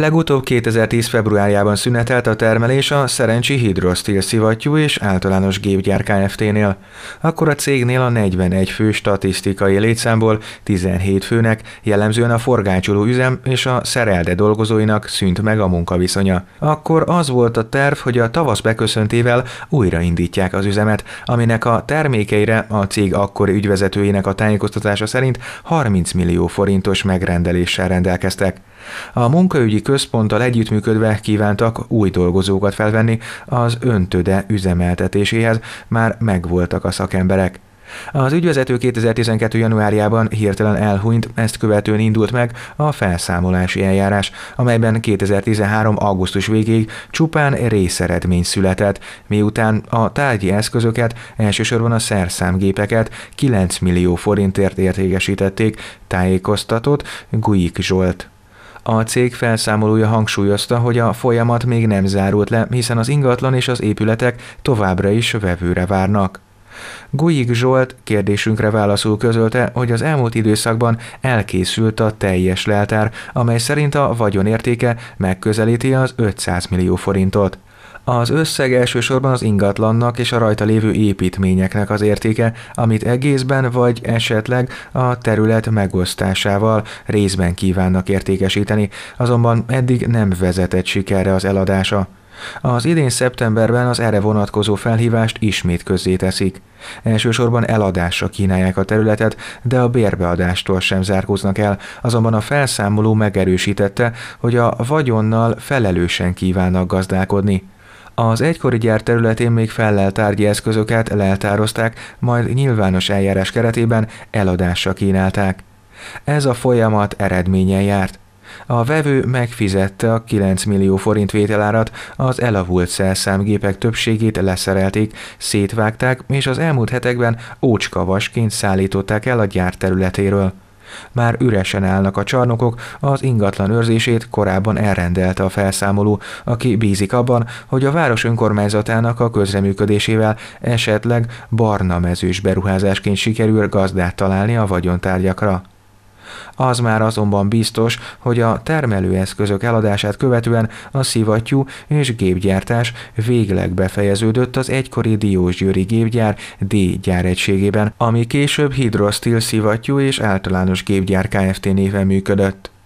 Legutóbb 2010 februárjában szünetelt a termelés a Szerencsi Hidrosztil szivattyú és általános gépgyár Kft-nél. Akkor a cégnél a 41 fő statisztikai létszámból 17 főnek, jellemzően a forgácsoló üzem és a szerelde dolgozóinak szűnt meg a munkaviszonya. Akkor az volt a terv, hogy a tavasz beköszöntével újraindítják az üzemet, aminek a termékeire a cég akkori ügyvezetőjének a tájékoztatása szerint 30 millió forintos megrendeléssel rendelkeztek. A munkaügyi központtal együttműködve kívántak új dolgozókat felvenni az öntöde üzemeltetéséhez, már megvoltak a szakemberek. Az ügyvezető 2012. januárjában hirtelen elhunyt, ezt követően indult meg a felszámolási eljárás, amelyben 2013. augusztus végéig csupán részeredmény született, miután a tárgyi eszközöket, elsősorban a szerszámgépeket 9 millió forintért értékesítették, tájékoztatott Guik Zsolt. A cég felszámolója hangsúlyozta, hogy a folyamat még nem zárult le, hiszen az ingatlan és az épületek továbbra is vevőre várnak. Gulyik Zsolt kérdésünkre válaszul közölte, hogy az elmúlt időszakban elkészült a teljes leltár, amely szerint a vagyonértéke megközelíti az 500 millió forintot. Az összeg elsősorban az ingatlannak és a rajta lévő építményeknek az értéke, amit egészben vagy esetleg a terület megosztásával részben kívánnak értékesíteni, azonban eddig nem vezetett sikerre az eladása. Az idén szeptemberben az erre vonatkozó felhívást ismét közzéteszik. Elsősorban eladásra kínálják a területet, de a bérbeadástól sem zárkóznak el, azonban a felszámoló megerősítette, hogy a vagyonnal felelősen kívánnak gazdálkodni. Az egykori gyár területén még fellel tárgyi eszközöket leltározták, majd nyilvános eljárás keretében eladásra kínálták. Ez a folyamat eredménye járt. A vevő megfizette a 9 millió forint vételárat, az elavult szerszámgépek többségét leszerelték, szétvágták, és az elmúlt hetekben ócskavasként szállították el a gyár területéről. Már üresen állnak a csarnokok, az ingatlan őrzését korábban elrendelte a felszámoló, aki bízik abban, hogy a város önkormányzatának a közreműködésével esetleg barna mezős beruházásként sikerül gazdát találni a vagyontárgyakra. Az már azonban biztos, hogy a termelőeszközök eladását követően a szivattyú és gépgyártás végleg befejeződött az egykori Diósgyőri gépgyár D egységében, ami később Hidrosztil szivattyú és általános gépgyár Kft. néven működött.